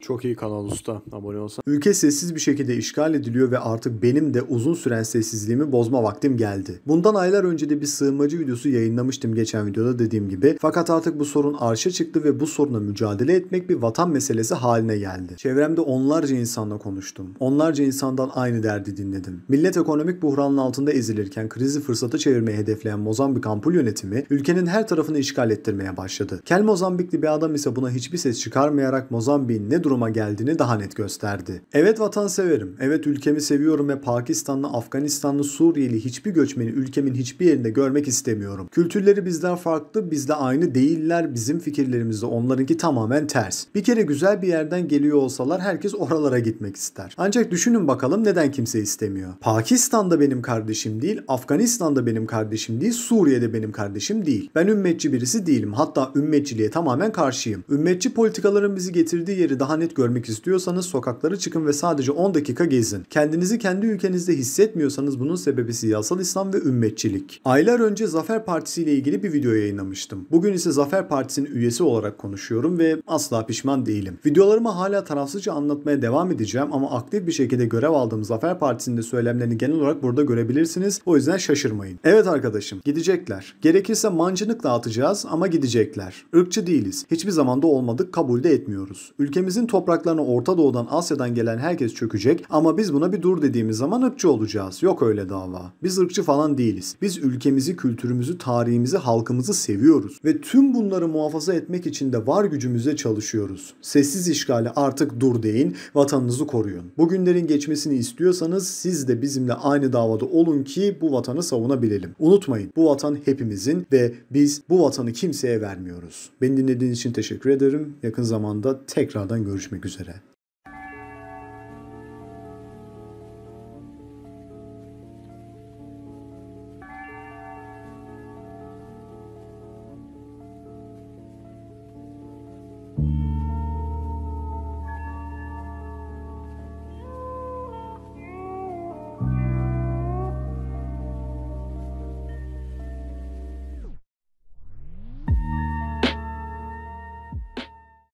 Çok iyi kanal usta abone olsan. Ülke sessiz bir şekilde işgal ediliyor ve artık benim de uzun süren sessizliğimi bozma vaktim geldi. Bundan aylar önce de bir sığınmacı videosu yayınlamıştım geçen videoda dediğim gibi. Fakat artık bu sorun arşa çıktı ve bu soruna mücadele etmek bir vatan meselesi haline geldi. Çevremde onlarca insanla konuştum. Onlarca insandan aynı derdi dinledim. Millet ekonomik buhranın altında ezilirken krizi fırsata çevirmeyi hedefleyen Mozambik ampul yönetimi ülkenin her tarafını işgal ettirmeye başladı. Kel Mozambikli bir adam ise buna hiçbir ses çıkarmayarak Mozambik'in ne duruma geldiğini daha net gösterdi. Evet vatan severim. evet ülkemi seviyorum ve Pakistanlı, Afganistanlı, Suriyeli hiçbir göçmeni ülkemin hiçbir yerinde görmek istemiyorum. Kültürleri bizden farklı, bizde aynı değiller, bizim fikirlerimizde onlarınki tamamen ters. Bir kere güzel bir yerden geliyor olsalar herkes oralara gitmek ister. Ancak düşünün bakalım neden kimse istemiyor. Pakistan'da benim kardeşim değil, Afganistan'da benim kardeşim değil, Suriye'de benim kardeşim değil. Ben ümmetçi birisi değilim. Hatta ümmetçiliğe tamamen karşıyım. Ümmetçi politikaların bizi getirdiği yeri daha ihanet görmek istiyorsanız sokaklara çıkın ve sadece 10 dakika gezin. Kendinizi kendi ülkenizde hissetmiyorsanız bunun sebebi siyasal İslam ve ümmetçilik. Aylar önce Zafer Partisi ile ilgili bir video yayınlamıştım. Bugün ise Zafer Partisi'nin üyesi olarak konuşuyorum ve asla pişman değilim. Videolarımı hala tarafsızca anlatmaya devam edeceğim ama aktif bir şekilde görev aldığım Zafer Partisi'nin söylemlerini genel olarak burada görebilirsiniz. O yüzden şaşırmayın. Evet arkadaşım gidecekler. Gerekirse mancınıkla atacağız ama gidecekler. Irkçı değiliz. Hiçbir zamanda olmadık kabul de etmiyoruz. Ülkemizin Bizim topraklarına Orta Doğu'dan Asya'dan gelen herkes çökecek ama biz buna bir dur dediğimiz zaman ırkçı olacağız. Yok öyle dava. Biz ırkçı falan değiliz. Biz ülkemizi, kültürümüzü, tarihimizi, halkımızı seviyoruz. Ve tüm bunları muhafaza etmek için de var gücümüze çalışıyoruz. Sessiz işgali artık dur deyin, vatanınızı koruyun. Bugünlerin geçmesini istiyorsanız siz de bizimle aynı davada olun ki bu vatanı savunabilelim. Unutmayın bu vatan hepimizin ve biz bu vatanı kimseye vermiyoruz. Beni dinlediğiniz için teşekkür ederim. Yakın zamanda tekrardan görüşürüz görüşmek üzere.